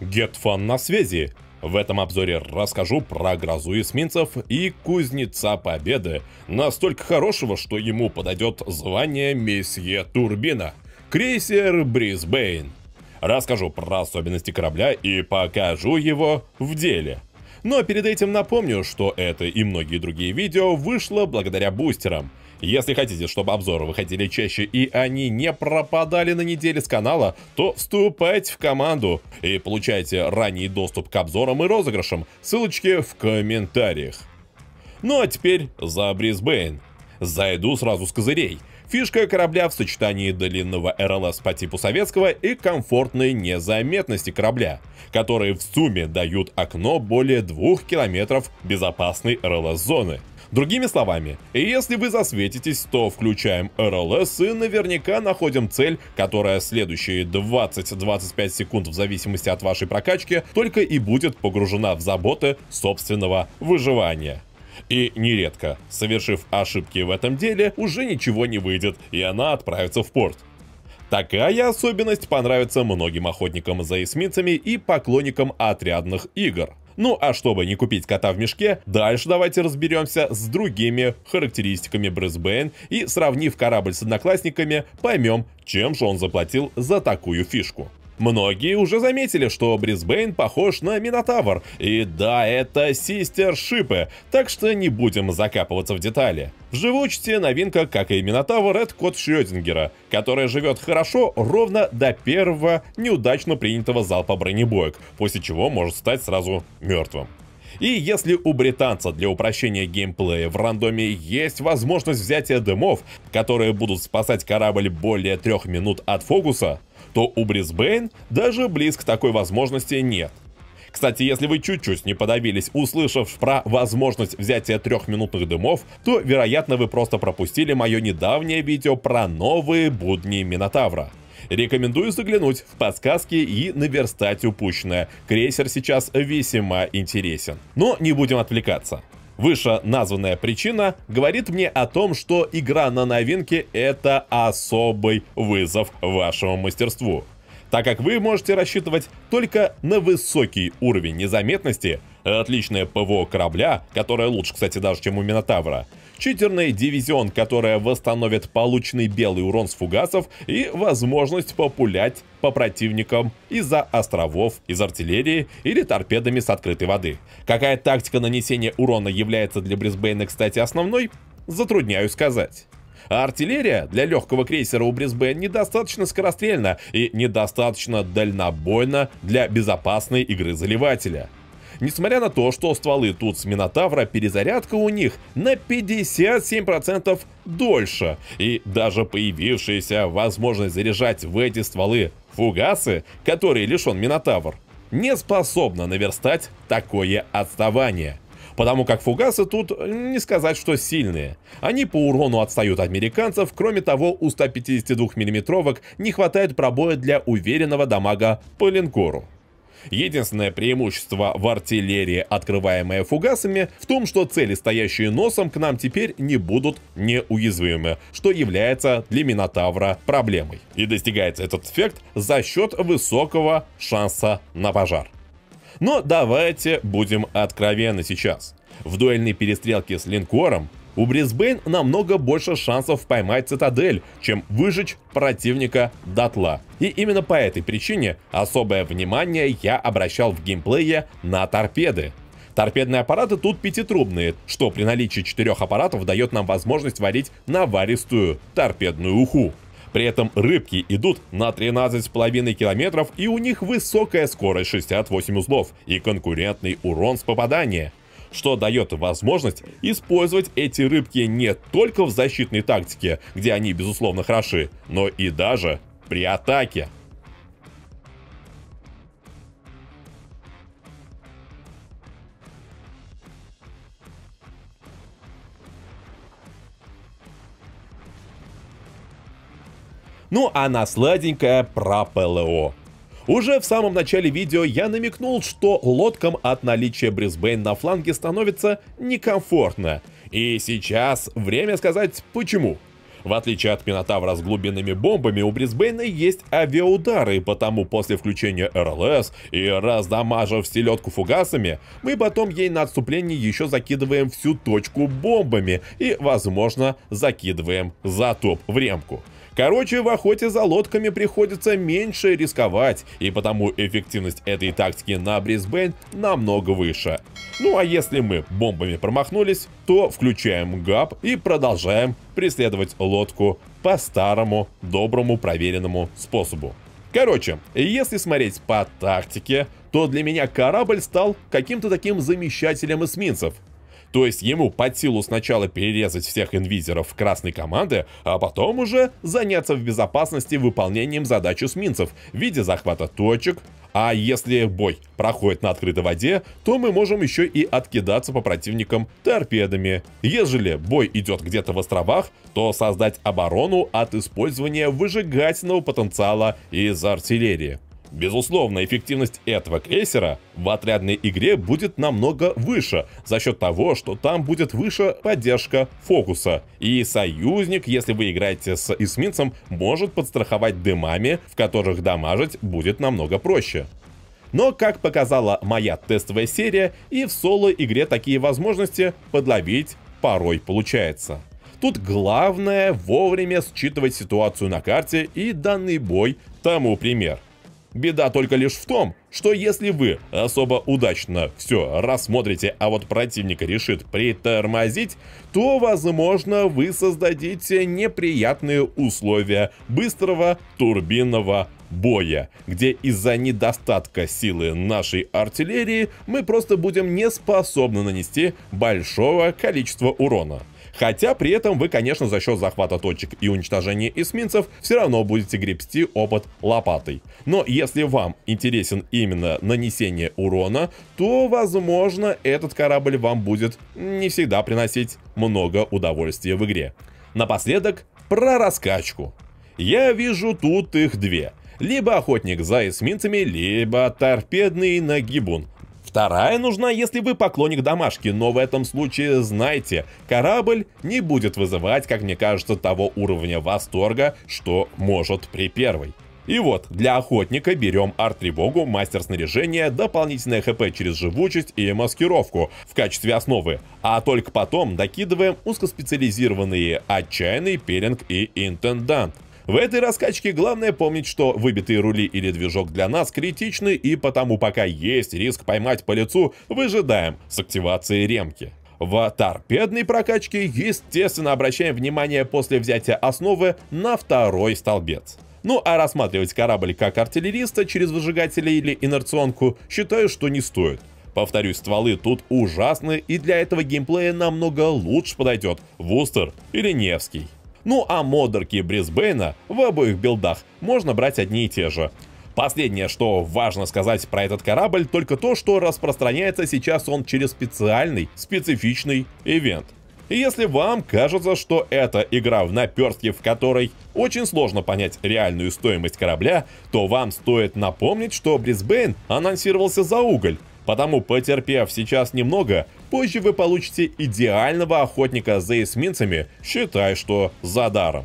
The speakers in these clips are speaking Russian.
Гетфан на связи. В этом обзоре расскажу про грозу эсминцев и кузнеца победы, настолько хорошего, что ему подойдет звание месье Турбина, крейсер Брисбейн. Расскажу про особенности корабля и покажу его в деле. Но перед этим напомню, что это и многие другие видео вышло благодаря бустерам – если хотите, чтобы обзоры выходили чаще и они не пропадали на неделе с канала, то вступайте в команду и получайте ранний доступ к обзорам и розыгрышам. Ссылочки в комментариях. Ну а теперь за Брисбейн. Зайду сразу с козырей. Фишка корабля в сочетании длинного РЛС по типу советского и комфортной незаметности корабля, которые в сумме дают окно более двух километров безопасной РЛС-зоны. Другими словами, если вы засветитесь, то включаем RLS и наверняка находим цель, которая следующие 20-25 секунд в зависимости от вашей прокачки только и будет погружена в заботы собственного выживания. И нередко, совершив ошибки в этом деле, уже ничего не выйдет, и она отправится в порт. Такая особенность понравится многим охотникам за эсминцами и поклонникам отрядных игр – ну а чтобы не купить кота в мешке, дальше давайте разберемся с другими характеристиками Брисбейн и сравнив корабль с одноклассниками, поймем, чем же он заплатил за такую фишку. Многие уже заметили, что Брисбейн похож на Минотавр, и да, это сестершипы, так что не будем закапываться в детали. В живучести новинка, как и Минотавр, это кот Шрёдингера, который живет хорошо ровно до первого неудачно принятого залпа бронебоек, после чего может стать сразу мертвым. И если у британца для упрощения геймплея в рандоме есть возможность взятия дымов, которые будут спасать корабль более трех минут от фокуса, то у Брисбейн даже близко такой возможности нет. Кстати, если вы чуть-чуть не подавились, услышав про возможность взятия трехминутных дымов, то, вероятно, вы просто пропустили мое недавнее видео про новые будни Минотавра. Рекомендую заглянуть в подсказки и наверстать упущенное. Крейсер сейчас весьма интересен. Но не будем отвлекаться. Выше названная причина говорит мне о том, что игра на новинке это особый вызов вашему мастерству. Так как вы можете рассчитывать только на высокий уровень незаметности, отличное ПВО корабля, которое лучше, кстати, даже, чем у Минотавра, читерный дивизион, которая восстановит полученный белый урон с фугасов и возможность популять по противникам из-за островов, из артиллерии или торпедами с открытой воды. Какая тактика нанесения урона является для Брисбейна, кстати, основной, затрудняю сказать. А артиллерия для легкого крейсера у Брисбен недостаточно скорострельна и недостаточно дальнобойна для безопасной игры заливателя. Несмотря на то, что стволы тут с Минотавра, перезарядка у них на 57% дольше. И даже появившаяся возможность заряжать в эти стволы фугасы, которые лишен Минотавр, не способна наверстать такое отставание. Потому как фугасы тут не сказать, что сильные. Они по урону отстают американцев, кроме того, у 152 миллиметровок не хватает пробоя для уверенного дамага по линкору. Единственное преимущество в артиллерии, открываемое фугасами, в том, что цели, стоящие носом к нам теперь не будут неуязвимы, что является для Минотавра проблемой. И достигается этот эффект за счет высокого шанса на пожар. Но давайте будем откровенны сейчас. В дуэльной перестрелке с линкором у Брисбейн намного больше шансов поймать цитадель, чем выжечь противника дотла. И именно по этой причине особое внимание я обращал в геймплее на торпеды. Торпедные аппараты тут пятитрубные, что при наличии четырех аппаратов дает нам возможность варить наваристую торпедную уху. При этом рыбки идут на 13,5 километров и у них высокая скорость 68 узлов и конкурентный урон с попадания что дает возможность использовать эти рыбки не только в защитной тактике, где они безусловно хороши, но и даже при атаке. Ну а на сладенькое про ПЛО. Уже в самом начале видео я намекнул, что лодкам от наличия Брисбейн на фланге становится некомфортно. И сейчас время сказать почему. В отличие от Минотавра с глубинными бомбами, у Брисбейна есть авиаудары, потому после включения РЛС и раздамажив селедку фугасами, мы потом ей на отступлении еще закидываем всю точку бомбами и, возможно, закидываем затоп в ремку. Короче, в охоте за лодками приходится меньше рисковать, и потому эффективность этой тактики на Брисбен намного выше. Ну а если мы бомбами промахнулись, то включаем ГАП и продолжаем преследовать лодку по старому, доброму, проверенному способу. Короче, если смотреть по тактике, то для меня корабль стал каким-то таким замещателем эсминцев – то есть ему под силу сначала перерезать всех инвизеров красной команды, а потом уже заняться в безопасности выполнением задач эсминцев в виде захвата точек, а если бой проходит на открытой воде, то мы можем еще и откидаться по противникам торпедами. Ежели бой идет где-то в островах, то создать оборону от использования выжигательного потенциала из артиллерии. Безусловно, эффективность этого крейсера в отрядной игре будет намного выше за счет того, что там будет выше поддержка фокуса. И союзник, если вы играете с эсминцем, может подстраховать дымами, в которых дамажить будет намного проще. Но, как показала моя тестовая серия, и в соло-игре такие возможности подловить порой получается. Тут главное вовремя считывать ситуацию на карте и данный бой тому пример. Беда только лишь в том, что если вы особо удачно все рассмотрите, а вот противник решит притормозить, то, возможно, вы создадите неприятные условия быстрого турбинного боя, где из-за недостатка силы нашей артиллерии мы просто будем не способны нанести большого количества урона. Хотя при этом вы, конечно, за счет захвата точек и уничтожения эсминцев все равно будете гребсти опыт лопатой. Но если вам интересен именно нанесение урона, то, возможно, этот корабль вам будет не всегда приносить много удовольствия в игре. Напоследок, про раскачку. Я вижу тут их две. Либо охотник за эсминцами, либо торпедный нагибун. Вторая нужна, если вы поклонник домашки, но в этом случае знайте, корабль не будет вызывать, как мне кажется, того уровня восторга, что может при первой. И вот, для охотника берем арт-тревогу, мастер снаряжения, дополнительное хп через живучесть и маскировку в качестве основы, а только потом докидываем узкоспециализированные отчаянный пелинг и интендант. В этой раскачке главное помнить, что выбитые рули или движок для нас критичны, и потому пока есть риск поймать по лицу, выжидаем с активацией ремки. В торпедной прокачке, естественно, обращаем внимание после взятия основы на второй столбец. Ну а рассматривать корабль как артиллериста через выжигатели или инерционку считаю, что не стоит. Повторюсь, стволы тут ужасны, и для этого геймплея намного лучше подойдет Вустер или Невский. Ну а модерки Брисбейна в обоих билдах можно брать одни и те же. Последнее, что важно сказать про этот корабль, только то, что распространяется сейчас он через специальный, специфичный ивент. И если вам кажется, что это игра в наперстке, в которой очень сложно понять реальную стоимость корабля, то вам стоит напомнить, что Брисбейн анонсировался за уголь, потому потерпев сейчас немного, Позже вы получите идеального охотника за эсминцами, считай, что за даром.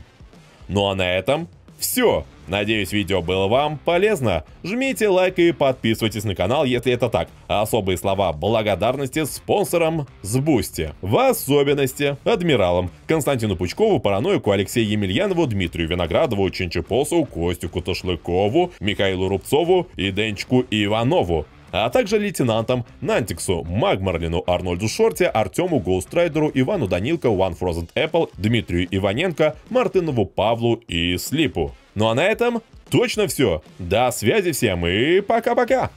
Ну а на этом все. Надеюсь, видео было вам полезно. Жмите лайк и подписывайтесь на канал, если это так. Особые слова благодарности спонсорам с Бусти. В особенности адмиралам Константину Пучкову, Параноику, Алексею Емельянову, Дмитрию Виноградову, Чинчепосу, Костюку Куташлыкову, Михаилу Рубцову и Денчику Иванову а также лейтенантам Нантиксу, Магмарлину, Арнольду Шорте, Артему Гоустрайдеру, Ивану Данилко, One Frozen Apple, Дмитрию Иваненко, Мартынову Павлу и Слипу. Ну а на этом точно все. До связи всем и пока-пока!